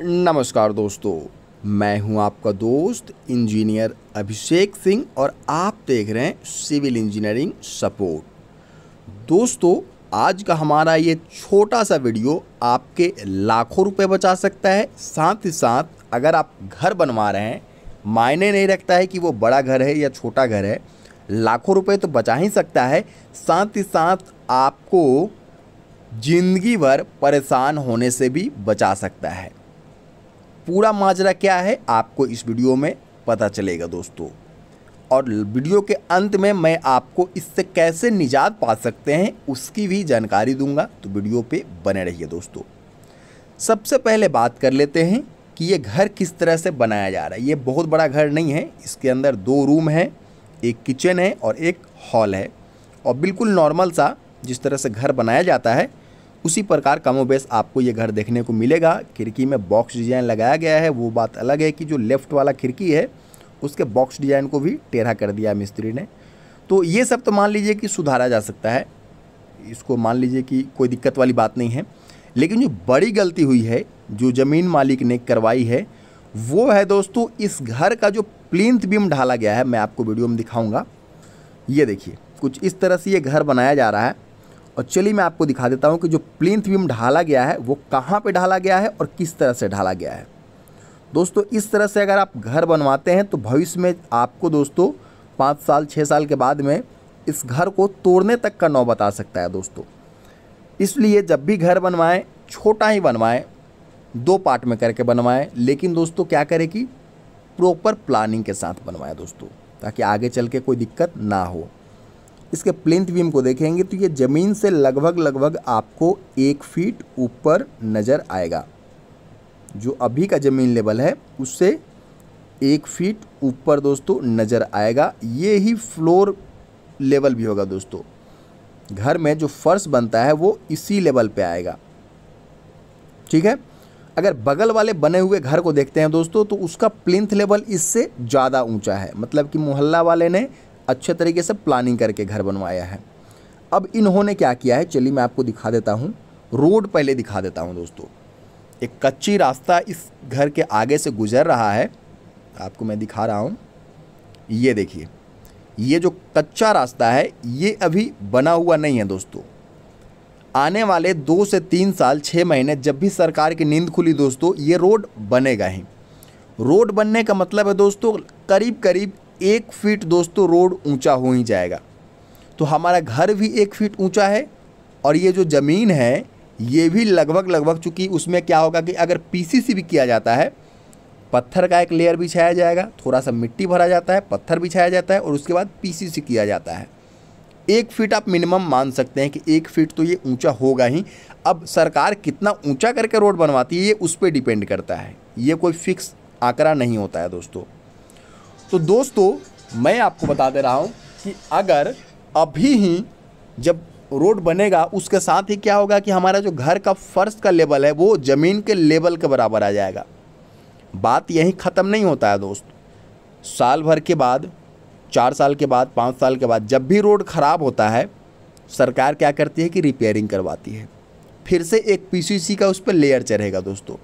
नमस्कार दोस्तों मैं हूं आपका दोस्त इंजीनियर अभिषेक सिंह और आप देख रहे हैं सिविल इंजीनियरिंग सपोर्ट दोस्तों आज का हमारा ये छोटा सा वीडियो आपके लाखों रुपए बचा सकता है साथ ही साथ अगर आप घर बनवा रहे हैं मायने नहीं रखता है कि वो बड़ा घर है या छोटा घर है लाखों रुपए तो बचा ही सकता है साथ ही साथ आपको ज़िंदगी भर परेशान होने से भी बचा सकता है पूरा माजरा क्या है आपको इस वीडियो में पता चलेगा दोस्तों और वीडियो के अंत में मैं आपको इससे कैसे निजात पा सकते हैं उसकी भी जानकारी दूंगा तो वीडियो पे बने रहिए दोस्तों सबसे पहले बात कर लेते हैं कि ये घर किस तरह से बनाया जा रहा है ये बहुत बड़ा घर नहीं है इसके अंदर दो रूम है एक किचन है और एक हॉल है और बिल्कुल नॉर्मल सा जिस तरह से घर बनाया जाता है उसी प्रकार कमोबेश आपको ये घर देखने को मिलेगा खिड़की में बॉक्स डिज़ाइन लगाया गया है वो बात अलग है कि जो लेफ़्ट वाला खिड़की है उसके बॉक्स डिज़ाइन को भी टेढ़ा कर दिया मिस्त्री ने तो ये सब तो मान लीजिए कि सुधारा जा सकता है इसको मान लीजिए कि कोई दिक्कत वाली बात नहीं है लेकिन जो बड़ी गलती हुई है जो ज़मीन मालिक ने करवाई है वो है दोस्तों इस घर का जो प्लिंथ बीम ढाला गया है मैं आपको वीडियो में दिखाऊंगा ये देखिए कुछ इस तरह से ये घर बनाया जा रहा है और चलिए मैं आपको दिखा देता हूँ कि जो प्लिंथ बीम ढाला गया है वो कहाँ पे ढाला गया है और किस तरह से ढाला गया है दोस्तों इस तरह से अगर आप घर बनवाते हैं तो भविष्य में आपको दोस्तों पाँच साल छः साल के बाद में इस घर को तोड़ने तक का नौबत आ सकता है दोस्तों इसलिए जब भी घर बनवाएं छोटा ही बनवाएं दो पार्ट में करके बनवाएं लेकिन दोस्तों क्या करें कि प्रॉपर प्लानिंग के साथ बनवाएं दोस्तों ताकि आगे चल के कोई दिक्कत ना हो इसके प्लिंथ बीम को देखेंगे तो ये ज़मीन से लगभग लगभग आपको एक फीट ऊपर नज़र आएगा जो अभी का ज़मीन लेवल है उससे एक फीट ऊपर दोस्तों नज़र आएगा ये ही फ्लोर लेवल भी होगा दोस्तों घर में जो फर्श बनता है वो इसी लेवल पे आएगा ठीक है अगर बगल वाले बने हुए घर को देखते हैं दोस्तों तो उसका प्लिंथ लेवल इससे ज़्यादा ऊंचा है मतलब कि मोहल्ला वाले ने अच्छे तरीके से प्लानिंग करके घर बनवाया है अब इन्होंने क्या किया है चलिए मैं आपको दिखा देता हूँ रोड पहले दिखा देता हूँ दोस्तों एक कच्ची रास्ता इस घर के आगे से गुजर रहा है आपको मैं दिखा रहा हूँ ये देखिए ये जो कच्चा रास्ता है ये अभी बना हुआ नहीं है दोस्तों आने वाले दो से तीन साल छः महीने जब भी सरकार की नींद खुली दोस्तों ये रोड बनेगा ही रोड बनने का मतलब है दोस्तों करीब करीब एक फीट दोस्तों रोड ऊंचा हो ही जाएगा तो हमारा घर भी एक फीट ऊंचा है और ये जो ज़मीन है ये भी लगभग लगभग चूँकि उसमें क्या होगा कि अगर पीसीसी भी किया जाता है पत्थर का एक लेयर बिछाया जाएगा थोड़ा सा मिट्टी भरा जाता है पत्थर बिछाया जाता है और उसके बाद पीसीसी किया जाता है एक फीट आप मिनिमम मान सकते हैं कि एक फीट तो ये ऊंचा होगा ही अब सरकार कितना ऊंचा करके रोड बनवाती है ये उस पर डिपेंड करता है ये कोई फिक्स आंकड़ा नहीं होता है दोस्तों तो दोस्तों मैं आपको बता दे रहा हूँ कि अगर अभी ही जब रोड बनेगा उसके साथ ही क्या होगा कि हमारा जो घर का फर्श का लेवल है वो ज़मीन के लेवल के बराबर आ जाएगा बात यहीं ख़त्म नहीं होता है दोस्त साल भर के बाद चार साल के बाद पाँच साल के बाद जब भी रोड ख़राब होता है सरकार क्या करती है कि रिपेयरिंग करवाती है फिर से एक पीसीसी का उस पर लेयर चढ़ेगा दोस्तों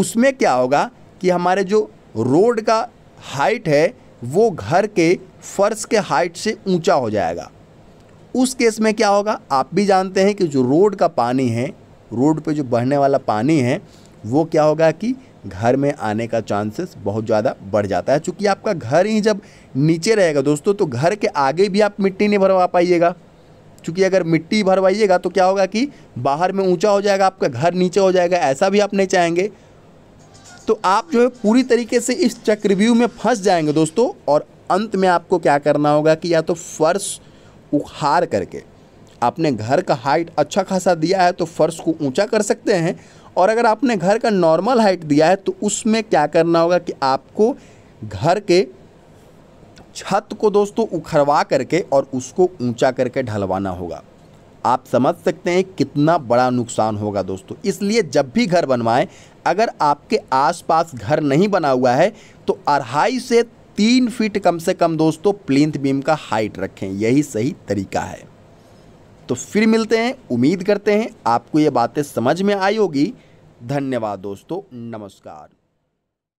उसमें क्या होगा कि हमारे जो रोड का हाइट है वो घर के फर्श के हाइट से ऊंचा हो जाएगा उस केस में क्या होगा आप भी जानते हैं कि जो रोड का पानी है रोड पे जो बहने वाला पानी है वो क्या होगा कि घर में आने का चांसेस बहुत ज़्यादा बढ़ जाता है चूँकि आपका घर ही जब नीचे रहेगा दोस्तों तो घर के आगे भी आप मिट्टी नहीं भरवा पाइएगा चूँकि अगर मिट्टी भरवाइएगा तो क्या होगा कि बाहर में ऊंचा हो जाएगा आपका घर नीचे हो जाएगा ऐसा भी आप नहीं चाहेंगे तो आप जो है पूरी तरीके से इस चक्रव्यूह में फंस जाएंगे दोस्तों और अंत में आपको क्या करना होगा कि या तो फर्श उखाड़ करके आपने घर का हाइट अच्छा खासा दिया है तो फर्श को ऊंचा कर सकते हैं और अगर आपने घर का नॉर्मल हाइट दिया है तो उसमें क्या करना होगा कि आपको घर के छत को दोस्तों उखरवा करके और उसको ऊंचा करके ढलवाना होगा आप समझ सकते हैं कितना बड़ा नुकसान होगा दोस्तों इसलिए जब भी घर बनवाएं अगर आपके आसपास घर नहीं बना हुआ है तो अढ़ाई से तीन फीट कम से कम दोस्तों प्लिंथ बीम का हाइट रखें यही सही तरीका है तो फिर मिलते हैं उम्मीद करते हैं आपको ये बातें समझ में आई होगी धन्यवाद दोस्तों नमस्कार